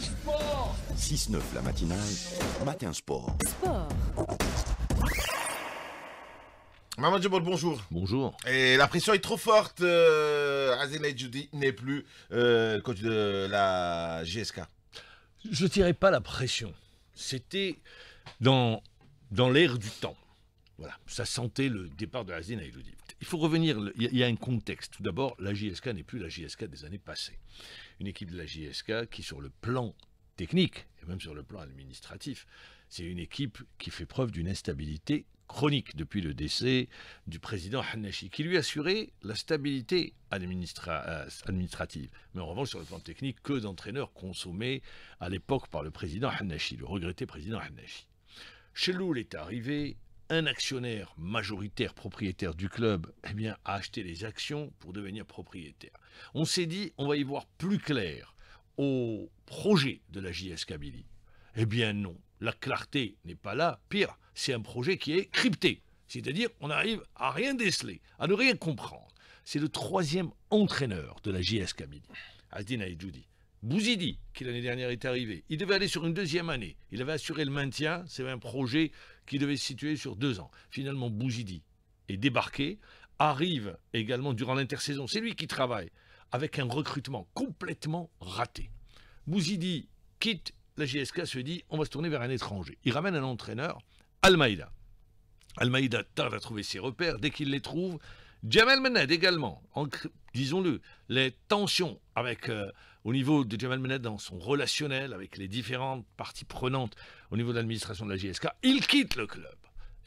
sport 6-9 la matinale, matin sport. Sport Maman Djibol, bonjour. Bonjour. Et la pression est trop forte. Euh, Azelay Judy n'est plus euh, coach de la GSK. Je ne pas la pression. C'était dans, dans l'air du temps. Voilà, ça sentait le départ de la à Il faut revenir, il y a un contexte. Tout d'abord, la JSK n'est plus la JSK des années passées. Une équipe de la JSK qui, sur le plan technique, et même sur le plan administratif, c'est une équipe qui fait preuve d'une instabilité chronique depuis le décès du président Hanashi, qui lui assurait la stabilité euh, administrative. Mais en revanche, sur le plan technique, que d'entraîneurs consommés à l'époque par le président Hanashi, le regretté président Hanashi. Cheloul est arrivé, un actionnaire majoritaire propriétaire du club eh bien, a acheté les actions pour devenir propriétaire. On s'est dit, on va y voir plus clair au projet de la JS Kabylie. Eh bien non, la clarté n'est pas là. Pire, c'est un projet qui est crypté. C'est-à-dire, on arrive à rien déceler, à ne rien comprendre. C'est le troisième entraîneur de la JS Kabylie, Adina et Bouzidi, qui l'année dernière est arrivé, il devait aller sur une deuxième année. Il avait assuré le maintien, c'est un projet qui devait se situer sur deux ans. Finalement, Bouzidi est débarqué, arrive également durant l'intersaison. C'est lui qui travaille avec un recrutement complètement raté. Bouzidi quitte la GSK, se dit on va se tourner vers un étranger. Il ramène un entraîneur, Almaïda. Almaïda tarde à trouver ses repères. Dès qu'il les trouve, Djamel Mened également, disons-le, les tensions avec euh, au niveau de Jamal Mened dans son relationnel avec les différentes parties prenantes au niveau de l'administration de la JSK, il quitte le club.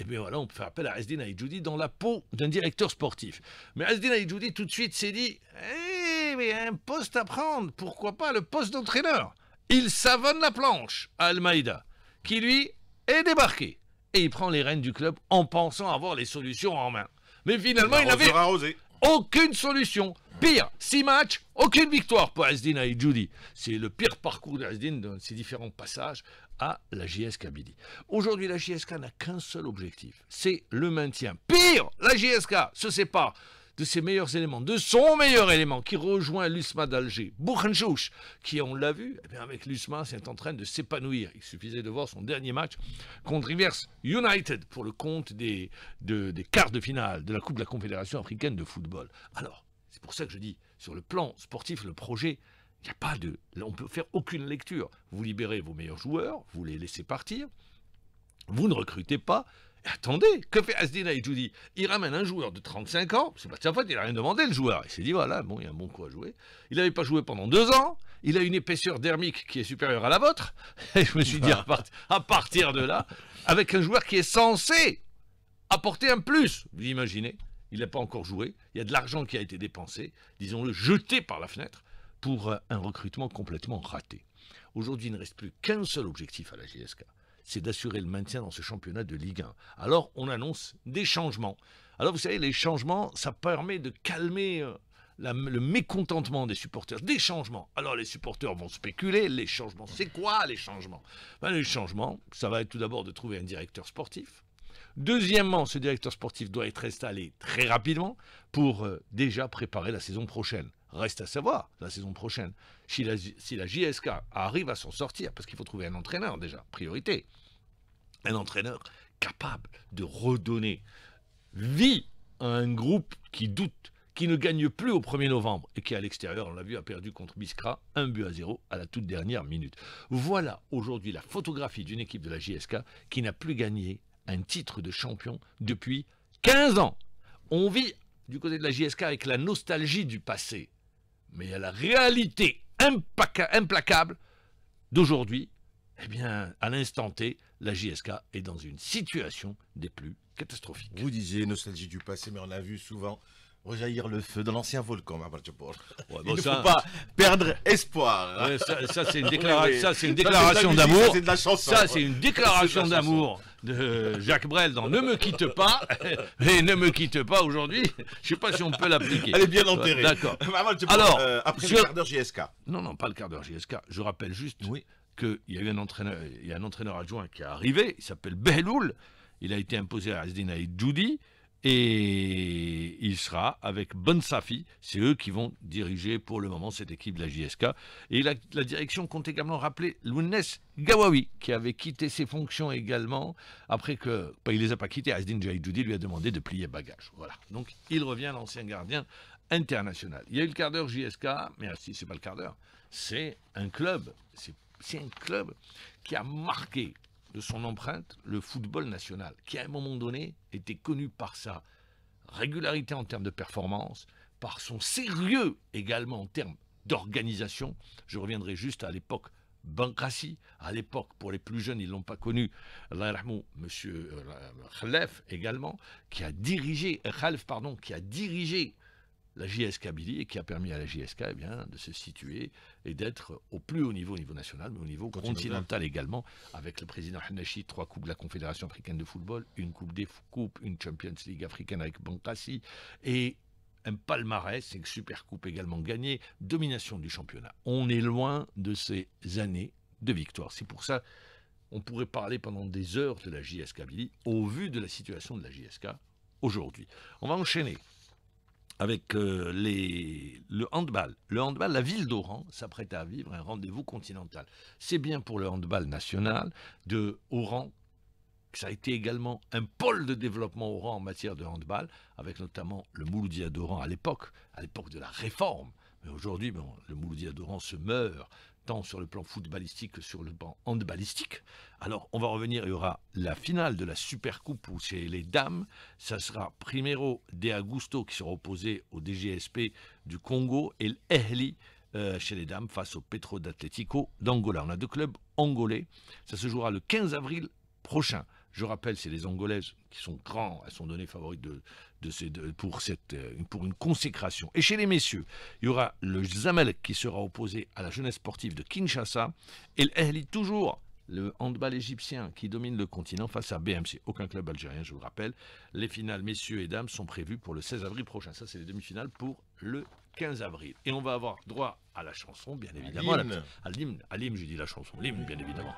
Et bien voilà, on peut faire appel à Azdine Aïdjoudi dans la peau d'un directeur sportif. Mais Azdine Aïdjoudi tout de suite s'est dit Eh, mais un poste à prendre, pourquoi pas le poste d'entraîneur Il savonne la planche à Almaïda, qui lui est débarqué. Et il prend les rênes du club en pensant avoir les solutions en main. Mais finalement, il n'avait aucune solution. Pire, six matchs, aucune victoire pour Asdin et C'est le pire parcours d'Asdin dans ses différents passages à la JSK Kabylie. Aujourd'hui, la JSK n'a qu'un seul objectif, c'est le maintien. Pire, la JSK se sépare de ses meilleurs éléments, de son meilleur élément, qui rejoint l'USMA d'Alger, Bourgenjouch, qui, on l'a vu, eh avec l'USMA, c'est en train de s'épanouir. Il suffisait de voir son dernier match contre Rivers United pour le compte des, des quarts de finale de la Coupe de la Confédération africaine de football. Alors, c'est pour ça que je dis, sur le plan sportif, le projet, il n'y a pas de. On ne peut faire aucune lecture. Vous libérez vos meilleurs joueurs, vous les laissez partir, vous ne recrutez pas. Et attendez, que fait Asdina et Judy Il ramène un joueur de 35 ans, c'est pas de fait il n'a rien demandé le joueur. Il s'est dit, voilà, bon, il y a un bon coup à jouer. Il n'avait pas joué pendant deux ans, il a une épaisseur dermique qui est supérieure à la vôtre. Et je me suis dit, à partir de là, avec un joueur qui est censé apporter un plus, vous imaginez il n'a pas encore joué, il y a de l'argent qui a été dépensé, disons-le, jeté par la fenêtre, pour euh, un recrutement complètement raté. Aujourd'hui, il ne reste plus qu'un seul objectif à la GSK, c'est d'assurer le maintien dans ce championnat de Ligue 1. Alors, on annonce des changements. Alors, vous savez, les changements, ça permet de calmer euh, le mécontentement des supporters, des changements. Alors les supporters vont spéculer, les changements, c'est quoi les changements ben, Les changements, ça va être tout d'abord de trouver un directeur sportif, Deuxièmement, ce directeur sportif doit être installé très rapidement pour euh, déjà préparer la saison prochaine. Reste à savoir la saison prochaine si la, JSK arrive à s'en sortir, parce qu'il faut trouver un entraîneur déjà, priorité. Un entraîneur capable de redonner vie à un groupe qui doute, qui ne gagne plus au 1er novembre et qui, à l'extérieur, on l'a vu, a perdu contre Biskra un but à zéro à la toute dernière minute. Voilà aujourd'hui la photographie d'une équipe de la JSK qui n'a plus gagné un titre de champion depuis 15 ans. On vit du côté de la JSK avec la nostalgie du passé, mais à la réalité implacable d'aujourd'hui. Eh bien, à l'instant T, la JSK est dans une situation des plus catastrophiques. Vous disiez nostalgie du passé, mais on a vu souvent rejaillir le feu de l'ancien volcan, à bon, Il ne faut pas perdre espoir. Hein. ça, c'est une, déclaration d'amour. Ça, c'est une déclaration d'amour de Jacques Brel dans Ne me quitte pas. Et Ne me quitte pas aujourd'hui, je ne sais pas si on peut l'appliquer. Elle est bien enterrée. D'accord. Alors, euh, après le quart d'heure JSK. Non, non, pas le quart d'heure JSK. Je rappelle juste oui. qu'il y a eu un entraîneur, un entraîneur adjoint qui est arrivé, il s'appelle Behloul. Il a été imposé à Asdina et et il sera avec Bonsafi, C'est eux qui vont diriger pour le moment cette équipe de la JSK. Et la, direction compte également rappeler Lounes Gawawi, qui avait quitté ses fonctions également après que. Bah, il les a pas quittés. Asdin Jaïdoudi lui a demandé de plier bagage. Voilà. Donc il revient l'ancien gardien international. Il y a eu le quart d'heure JSK, mais si, c'est pas le quart d'heure. C'est un club. C'est un club qui a marqué de son empreinte le football national, qui à un moment donné était connu par sa régularité en termes de performance, par son sérieux également en termes d'organisation. Je reviendrai juste à l'époque Bankrassi, à l'époque, pour les plus jeunes, ils ne l'ont pas connu, M. Euh, Khalef également, qui a dirigé, Khalef, pardon, qui a dirigé la JSK Billy qui a permis à la JSK eh de se situer et d'être au plus haut niveau, au niveau national, mais au niveau continental également, avec le président Hanashi, trois coupes de la Confédération africaine de football, une coupe des coupes, une Champions League africaine avec Bankassi et un palmarès, une super coupe également gagnée, domination du championnat. On est loin de ces années de victoire. C'est pour ça on pourrait parler pendant des heures de la JSK Billy au vu de la situation de la JSK aujourd'hui. On va enchaîner avec euh, le handball. Le handball, la ville d'Oran s'apprête à vivre un rendez-vous continental. C'est bien pour le handball national de Oran ça a été également un pôle de développement oran en matière de handball, avec notamment le Mouloudia d'Oran à l'époque, à l'époque de la réforme. Mais aujourd'hui, bon, le Mouloudia d'Oran se meurt sur le plan footballistique sur le plan handballistique. Alors, on va revenir, il y aura la finale de la Super Coupe où les dames. Ça sera Primero de Augusto qui sera opposé au DGSP du Congo et l'Ehli euh, chez les dames face au Petro d'Atletico d'Angola. On a deux clubs angolais. Ça se jouera le 15 avril prochain. Je rappelle, c'est les Angolaises qui sont grands, elles sont données favorites de, ces, pour, cette, euh, pour une consécration. Et chez les messieurs, il y aura le Zamel qui sera opposé à la jeunesse sportive de Kinshasa et l'Ehli toujours le handball égyptien qui domine le continent face à BMC. Aucun club algérien, je vous le rappelle. Les finales, messieurs et dames, sont prévues pour le 16 avril prochain. Ça, c'est les demi-finales pour le 15 avril. Et on va avoir droit à la chanson, bien évidemment. À À l'hymne, je dis la chanson. L'hymne, bien évidemment.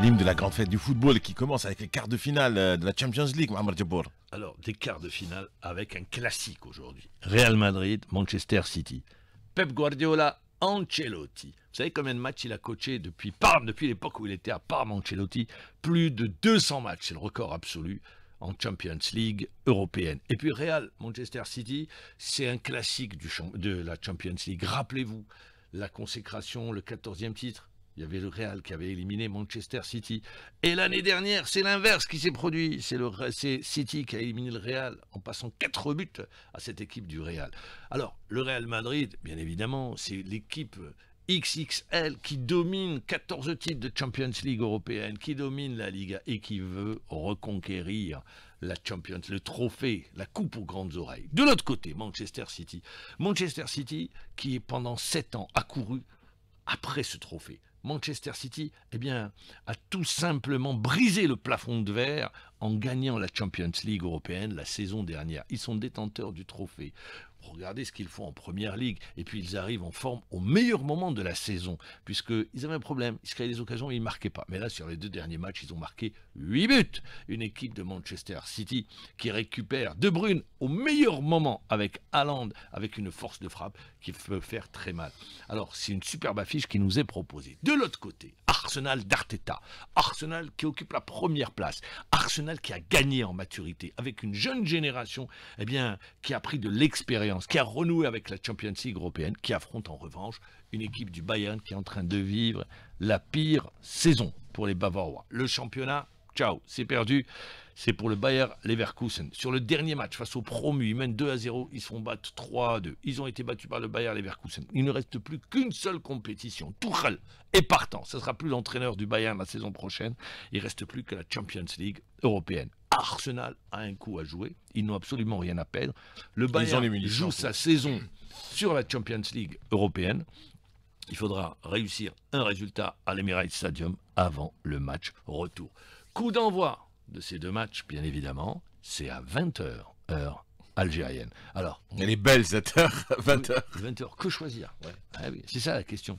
L'hymne de la grande fête du football qui commence avec les quarts de finale euh, de la Champions League, Mohamed Djibour. Alors, des quarts de finale avec un classique aujourd'hui. Real Madrid, Manchester City. Pep Guardiola, Ancelotti. Vous savez combien de matchs il a coaché depuis depuis l'époque où il était à Parme, Ancelotti Plus de 200 matchs, c'est le record absolu en Champions League européenne. Et puis Real, Manchester City, c'est un classique du, de la Champions League. Rappelez-vous la consécration, le 14e titre. Il y avait le Real qui avait éliminé Manchester City. Et l'année dernière, c'est l'inverse qui s'est produit. C'est le City qui a éliminé le Real en passant 4 buts à cette équipe du Real. Alors, le Real Madrid, bien évidemment, c'est l'équipe XXL qui domine 14 titres de Champions League européenne, qui domine la Liga et qui veut reconquérir la le trophée, la coupe aux grandes oreilles. De l'autre côté, Manchester City. Manchester City qui est pendant 7 ans accouru après ce trophée. Manchester City, eh bien, a tout simplement brisé le plafond de verre en gagnant la Champions League européenne la saison dernière. Ils sont détenteurs du trophée. Regardez ce qu'ils font en première ligue. Et puis ils arrivent en forme au meilleur moment de la saison, puisqu'ils avaient un problème. Ils se créaient des occasions, mais ils ne marquaient pas. Mais là, sur les deux derniers matchs, ils ont marqué 8 buts. Une équipe de Manchester City qui récupère De Bruyne au meilleur moment avec Haaland, avec une force de frappe qui peut faire très mal. Alors, c'est une superbe affiche qui nous est proposée. De l'autre côté, Arsenal d'Arteta, Arsenal qui occupe la première place, Arsenal qui a gagné en maturité, avec une jeune génération eh bien, qui a pris de l'expérience, qui a renoué avec la Champions League européenne, qui affronte en revanche une équipe du Bayern qui est en train de vivre la pire saison pour les Bavarois. Le championnat Ciao, c'est perdu. C'est pour le Bayer Leverkusen. Sur le dernier match face au Promu, ils mènent 2 à 0, ils se font battre 3 à 2. Ils ont été battus par le Bayer Leverkusen. Il ne reste plus qu'une seule compétition. Tuchel est partant. Ce ne sera plus l'entraîneur du Bayern la saison prochaine. Il reste plus que la Champions League européenne. Arsenal a un coup à jouer. Ils n'ont absolument rien à perdre. Le Bayern joue sa saison sur la Champions League européenne. Il faudra réussir un résultat à l'Emirates Stadium avant le match retour. Coup d'envoi de ces deux matchs, bien évidemment, c'est à 20h, heure algérienne. Alors, elle est belle cette heure, 20h. 20h, que choisir ah C'est ça la question.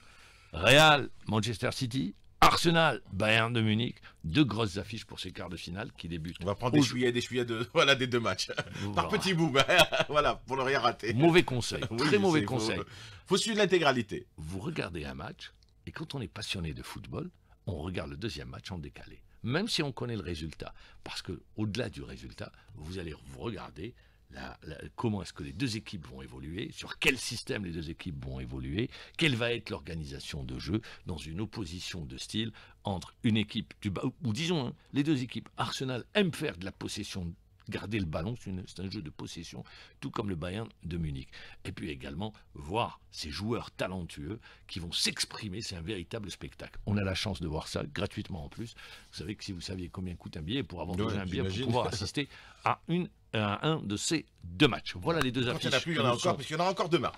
Real, Manchester City, Arsenal, Bayern de Munich, deux grosses affiches pour ces quarts de finale qui débutent. On va prendre des chouillets, des chouillets voilà, des deux matchs. Par petits bouts, hein. voilà, pour ne rien rater. Mauvais conseil, très mauvais conseil. Il faut suivre l'intégralité. Vous regardez un match, et quand on est passionné de football, on regarde le deuxième match en décalé même si on connaît le résultat. Parce que au-delà du résultat, vous allez regarder la, comment est-ce que les deux équipes vont évoluer, sur quel système les deux équipes vont évoluer, quelle va être l'organisation de jeu dans une opposition de style entre une équipe du bas, ou disons hein, les deux équipes. Arsenal aime faire de la possession Garder le ballon, c'est un jeu de possession, tout comme le Bayern de Munich. Et puis également, voir ces joueurs talentueux qui vont s'exprimer, c'est un véritable spectacle. On a la chance de voir ça gratuitement en plus. Vous savez que si vous saviez combien coûte un billet, pour avoir un billet, pour pouvoir assister à, une, euh, un de ces deux matchs. Voilà les deux affiches. Il y en a il y en a encore, y en a encore demain.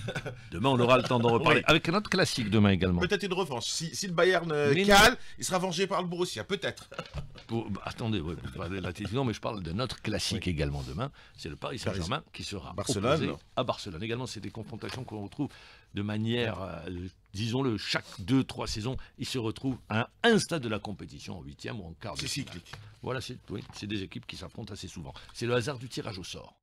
demain, on aura le temps d'en reparler. Avec un autre classique demain également. Peut-être une revanche. Si, le Bayern euh, cale, il sera vengé par le Borussia, peut-être. Bah, attendez, la non, mais je parle de notre classique également demain. C'est le Paris Saint-Germain qui sera à Barcelone. Également, c'est des confrontations qu'on retrouve de manière, euh, disons-le, chaque deux, trois saisons, ils se retrouvent à un stade de la compétition, en huitième ou en quart de finale. Voilà, c'est des équipes qui s'affrontent assez souvent. C'est le hasard du tirage au sort.